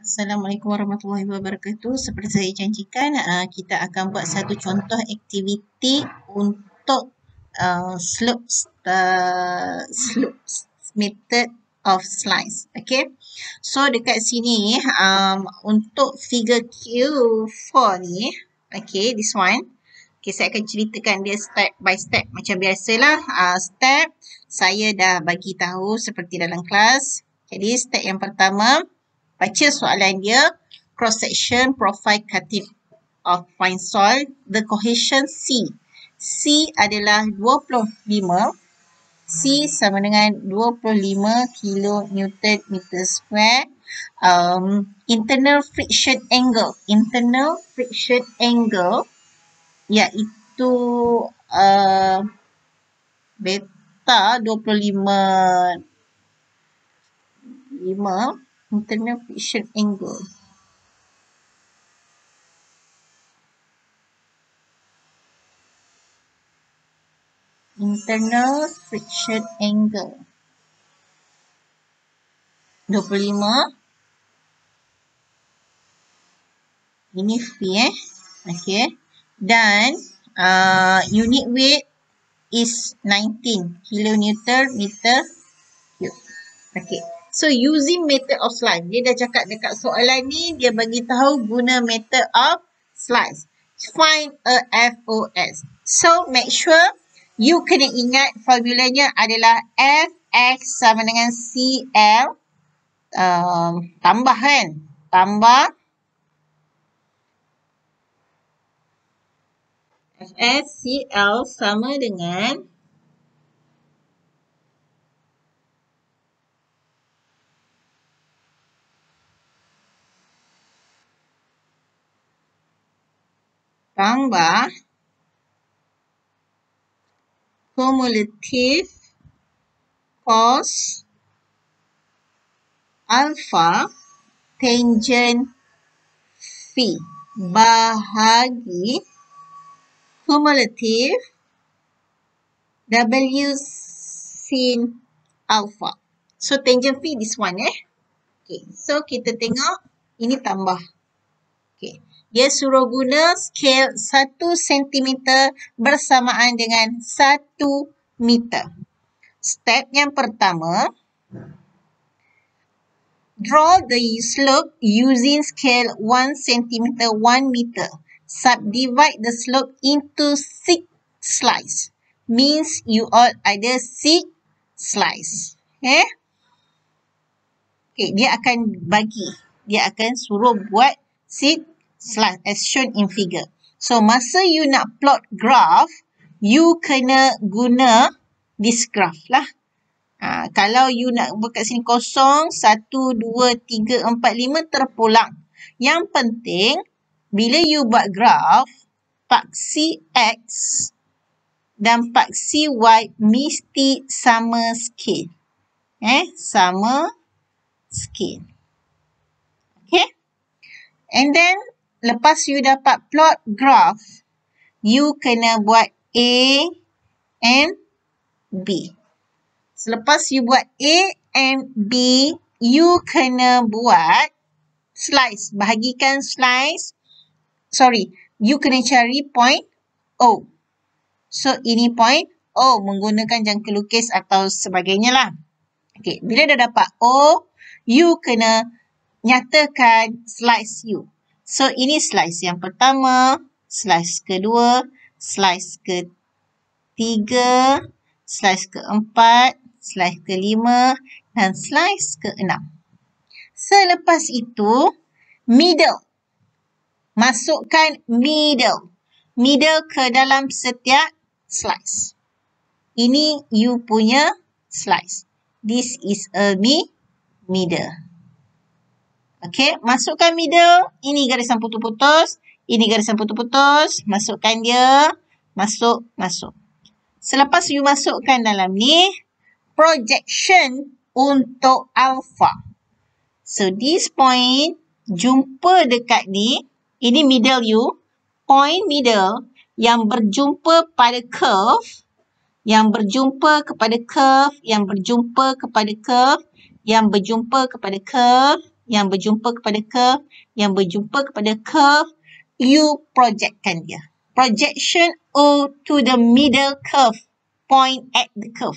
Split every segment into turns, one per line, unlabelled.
Assalamualaikum warahmatullahi wabarakatuh. Seperti saya janjikan, uh, kita akan buat satu contoh aktiviti untuk uh, slope uh, slope method of slides. Okay. So dekat sini um, untuk figure Q4 ni, okay, this one. Okay, saya akan ceritakan dia step by step macam biasalah. Uh, step saya dah bagi tahu seperti dalam kelas. Jadi step yang pertama, Baca soalan dia. Cross-section profile cutting of fine soil. The cohesion C. C adalah 25. C sama dengan 25 newton meter square. Um, internal friction angle. Internal friction angle iaitu uh, beta 25 5 internal friction angle. Internal friction angle. 25. Ini F, eh. Okay. Dan uh, unit weight is 19 kilonewton meter cube. Okay. So using method of slice. Dia dah cakap dekat soalan ni dia bagi tahu guna method of slice. Find a FOS. So make sure you kena ingat formulanya adalah FX sama dengan CL um, tambah kan? Tambah FS CL sama dengan belakang bar. Cumulative cos alpha tangent phi bahagi cumulative W sin alpha. So tangent phi this one eh. Okay. So kita tengok ini tambah. Okay dia suruh guna scale 1 cm bersamaan dengan 1 meter. Step yang pertama, draw the slope using scale 1 cm 1 meter. Subdivide the slope into 6 slice. Means you all ada 6 slice. Eh? Okay, dia akan bagi. Dia akan suruh buat 6 slash as shown in figure. So masa you nak plot graph, you kena guna this graph lah. Ha, kalau you nak buat kat sini kosong, 1, 2, 3, 4, 5 terpulang. Yang penting, bila you buat graph, paksi X dan paksi Y mesti sama skin. Eh, sama skin. Okay. And then, lepas you dapat plot graph, you kena buat A and B. Selepas you buat A and B, you kena buat slice, bahagikan slice. Sorry, you kena cari point O. So, ini point O menggunakan jangka lukis atau sebagainya lah. Okay, bila dah dapat O, you kena nyatakan slice you. So, ini slice yang pertama, slice kedua, slice ketiga, slice keempat, slice kelima dan slice keenam. Selepas itu, middle. Masukkan middle. Middle ke dalam setiap slice. Ini you punya slice. This is a me middle. Okey, masukkan middle. Ini garisan putus-putus. Ini garisan putus-putus. Masukkan dia. Masuk, masuk. Selepas you masukkan dalam ni, projection untuk alpha. So, this point jumpa dekat ni. Ini middle you. Point middle yang berjumpa pada curve. Yang berjumpa kepada curve. Yang berjumpa kepada curve. Yang berjumpa kepada curve yang berjumpa kepada curve, yang berjumpa kepada curve, you projectkan dia. Projection O to the middle curve, point at the curve.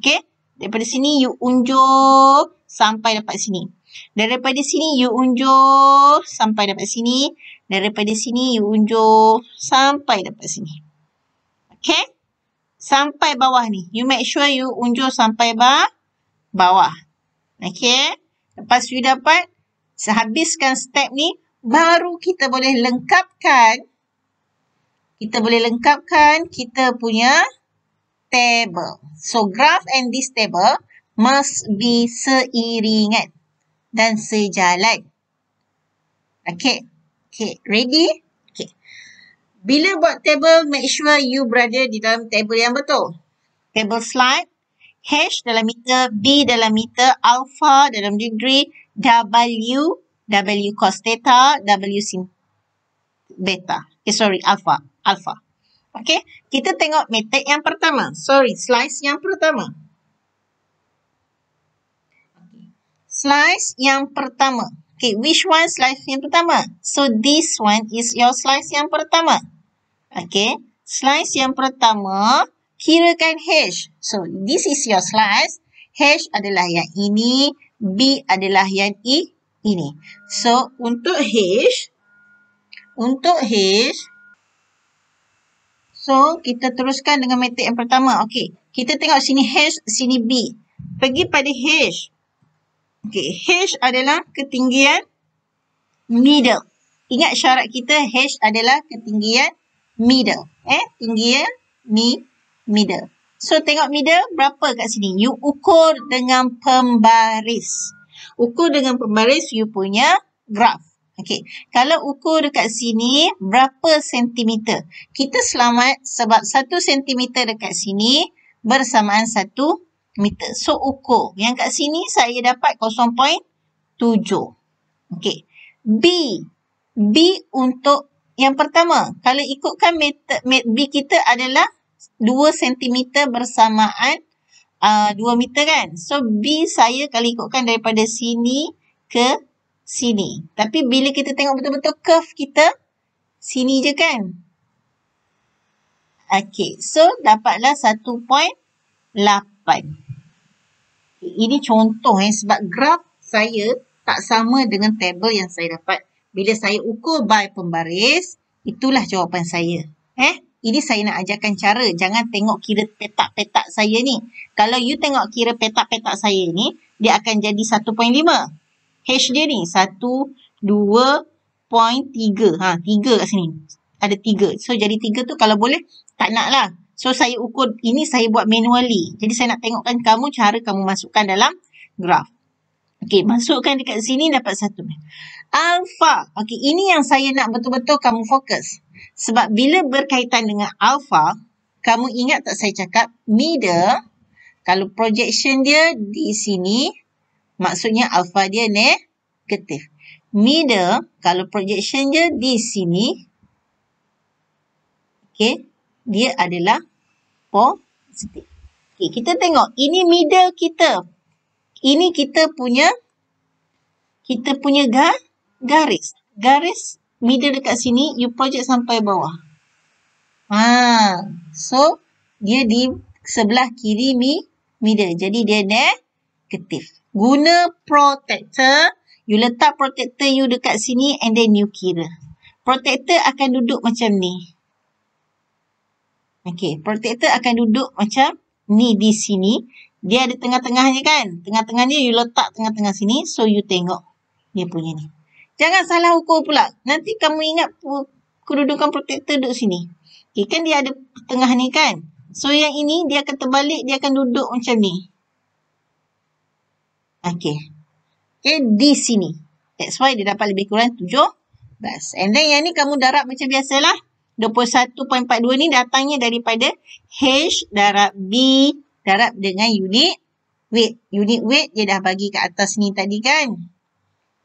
Okay, daripada sini you unjuk sampai dapat sini. Daripada sini you unjuk sampai dapat sini. Daripada sini you unjuk sampai dapat sini. Okay, sampai bawah ni. You make sure you unjuk sampai bawah. Okay. Lepas you dapat, sehabiskan step ni, baru kita boleh lengkapkan, kita boleh lengkapkan kita punya table. So, graph and this table must be seiringan dan sejalan. Okay. Okay, ready? Okay. Bila buat table, make sure you berada di dalam table yang betul. Table slide. H dalam meter, B dalam meter, alpha dalam degree, W, W cos theta, W sin beta. Okay, eh, sorry, alpha. alpha. Okay, kita tengok metek yang pertama. Sorry, slice yang pertama. Slice yang pertama. Okay, which one slice yang pertama? So, this one is your slice yang pertama. Okay, slice yang pertama. Okay kirakan H. So, this is your slice. H adalah yang ini. B adalah yang I, ini. So, untuk H. Untuk H. So, kita teruskan dengan metode yang pertama. Okay. Kita tengok sini H, sini B. Pergi pada H. Okay. H adalah ketinggian middle. Ingat syarat kita H adalah ketinggian middle. Eh, tinggian middle middle. So tengok middle berapa kat sini. You ukur dengan pembaris. Ukur dengan pembaris you punya graf. Okay. Kalau ukur dekat sini berapa sentimeter. Kita selamat sebab satu sentimeter dekat sini bersamaan satu meter. So ukur. Yang kat sini saya dapat 0.7. Okay. B. B untuk yang pertama. Kalau ikutkan meter, B kita adalah 2 cm bersamaan uh, 2 meter kan. So B saya kalau ikutkan daripada sini ke sini. Tapi bila kita tengok betul-betul curve kita, sini je kan. Okay, so dapatlah 1.8. Okay, ini contoh eh, sebab graf saya tak sama dengan table yang saya dapat. Bila saya ukur by pembaris, itulah jawapan saya. Eh? ini saya nak ajarkan cara jangan tengok kira petak-petak saya ni. Kalau you tengok kira petak-petak saya ni, dia akan jadi 1.5. H dia ni 1 2 point 3. Ha, 3 kat sini. Ada 3. So jadi 3 tu kalau boleh tak nak lah. So saya ukur ini saya buat manually. Jadi saya nak tengokkan kamu cara kamu masukkan dalam graf. Okay, masukkan dekat sini dapat satu. Alpha. Okay, ini yang saya nak betul-betul kamu fokus. Sebab bila berkaitan dengan alpha, kamu ingat tak saya cakap middle, kalau projection dia di sini, maksudnya alpha dia negatif. Middle, kalau projection dia di sini, okay, dia adalah positif. Okay, kita tengok, ini middle kita. Ini kita punya, kita punya garis. Garis middle dekat sini, you project sampai bawah. Ha. So, dia di sebelah kiri mi middle. Jadi, dia negatif. Guna protector. You letak protector you dekat sini and then you kira. Protector akan duduk macam ni. Okay, protector akan duduk macam ni di sini. Dia ada tengah-tengahnya kan? Tengah-tengahnya you letak tengah-tengah sini. So, you tengok dia punya ni. Jangan salah ukur pula. Nanti kamu ingat kedudukan protektor duduk sini. Okay, kan dia ada tengah ni kan? So yang ini dia akan terbalik, dia akan duduk macam ni. Okay. Okay, di sini. That's why dia dapat lebih kurang 7 bas. And then yang ni kamu darab macam biasalah. 21.42 ni datangnya daripada H darab B darab dengan unit weight. Unit weight dia dah bagi kat atas ni tadi kan.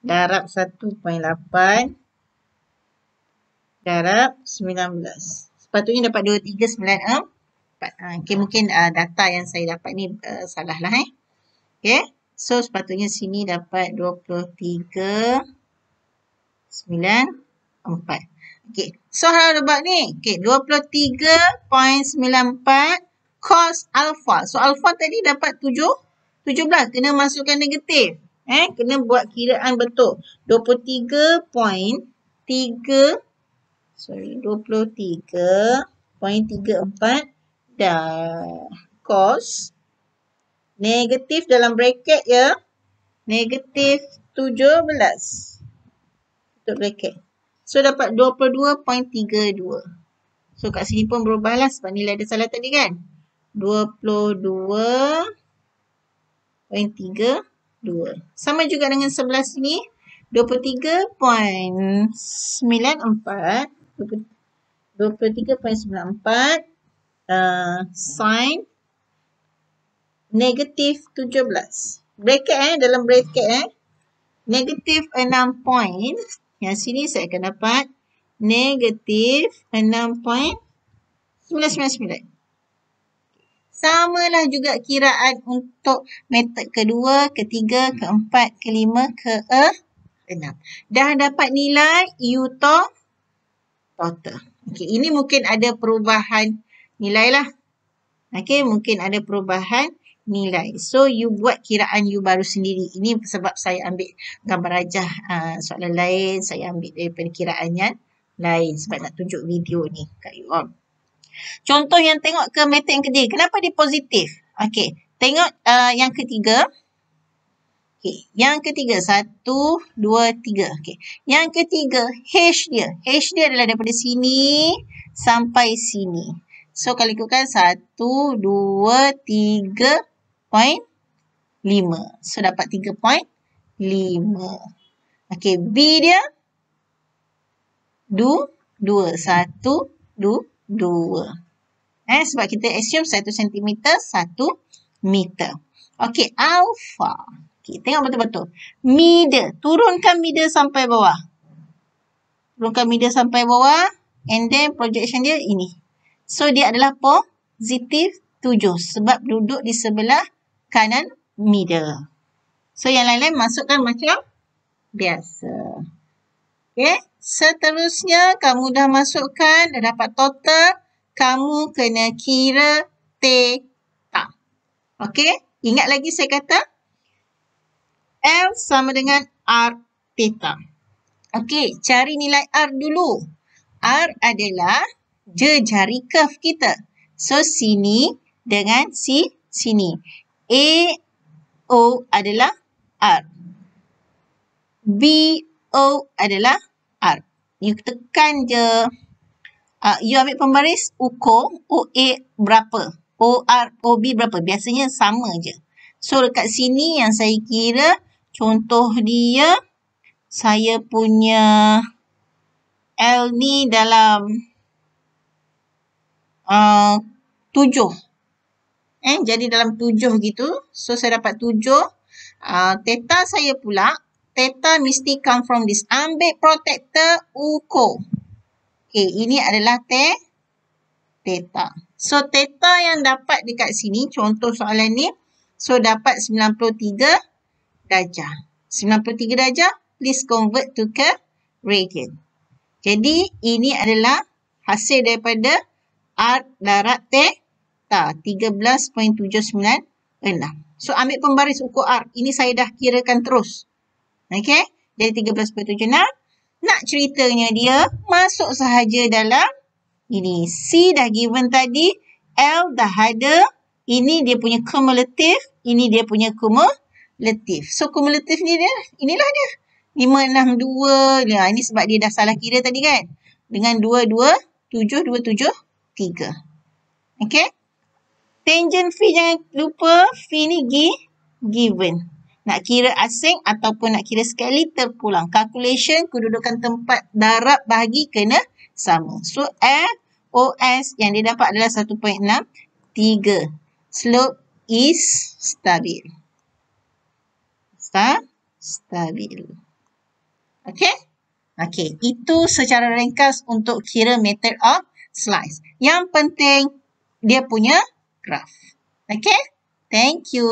darab 1.8 darab 19. Sepatutnya dapat 2, 3, 9. Eh? Okay, mungkin uh, data yang saya dapat ni uh, salah lah. Eh? eh. Okay. So, sepatutnya sini dapat 23, 9, 4. Okay. So, how about ni? Okay. 23.94 cos alpha. So, alpha tadi dapat 7, 17. Kena masukkan negatif. Eh, kena buat kiraan betul. 23.3 sorry 23.34 dah cos negatif dalam bracket ya. Negatif 17. Betul bracket. So dapat 22.32. So kat sini pun berubahlah sebab nilai dia salah tadi kan. 22 Poin tiga 2. Sama juga dengan 11 ni. 23.94 23.94 sine negatif 17. Bracket eh, dalam bracket eh. Negatif 6 point. Yang sini saya akan dapat negatif point 6.999. Sama lah juga kiraan untuk metod kedua, ketiga, hmm. keempat, kelima, keenam. Dah dapat nilai U total. Okey, ini mungkin ada perubahan nilai lah. Okey, mungkin ada perubahan nilai. So, you buat kiraan you baru sendiri. Ini sebab saya ambil gambar rajah uh, soalan lain. Saya ambil daripada kiraan lain sebab nak tunjuk video ni kat you all. Contoh yang tengok ke metode yang ketiga. Kenapa dia positif? Okey. Tengok uh, yang ketiga. Okey. Yang ketiga. Satu, dua, tiga. Okey. Yang ketiga. H dia. H dia adalah daripada sini sampai sini. So, kalau ikutkan satu, dua, tiga, point lima. So, dapat tiga point lima. Okey. B dia. Du, dua. Satu, dua. Dua. Eh, sebab kita assume satu sentimeter satu meter. Okey, alpha. Okey, tengok betul-betul. Middle. Turunkan middle sampai bawah. Turunkan middle sampai bawah. And then projection dia ini. So, dia adalah positif tujuh Sebab duduk di sebelah kanan middle. So, yang lain-lain masukkan macam biasa. Okey. Seterusnya, kamu dah masukkan dah dapat total. Kamu kena kira teta. Okey? Ingat lagi saya kata? L sama dengan R teta. Okey, cari nilai R dulu. R adalah jejari curve kita. So, sini dengan si sini. A, O adalah R. B, O adalah You tekan je. Uh, you ambil pembaris ukur OA berapa. OR, OB berapa. Biasanya sama je. So dekat sini yang saya kira contoh dia saya punya L ni dalam uh, tujuh. Eh, jadi dalam tujuh gitu. So saya dapat tujuh. Uh, teta saya pula Theta mesti come from this. Ambil protector uko. Okay, ini adalah te theta. So, theta yang dapat dekat sini, contoh soalan ni. So, dapat 93 darjah. 93 darjah, please convert to ke radian. Jadi, ini adalah hasil daripada arc darat theta 13.796. So, ambil pembaris ukur arc. Ini saya dah kirakan terus. Okay, dari 13 per 7 nak. Nak ceritanya dia masuk sahaja dalam ini. C dah given tadi. L dah ada. Ini dia punya kumulatif. Ini dia punya kumulatif. So kumulatif ni dia. Inilah dia. 5, 6, 2. Ya, ini sebab dia dah salah kira tadi kan. Dengan 2, 2, 7, 2, 7, 3. Okay. Tangent phi jangan lupa. Phi ni gi, Given nak kira asing ataupun nak kira sekali terpulang. Calculation kedudukan tempat darab bahagi kena sama. So o s yang dia dapat adalah 1.63. Slope is stabil. Sta stabil. Okay? Okay, itu secara ringkas untuk kira method of slice. Yang penting dia punya graph. Okay? Thank you.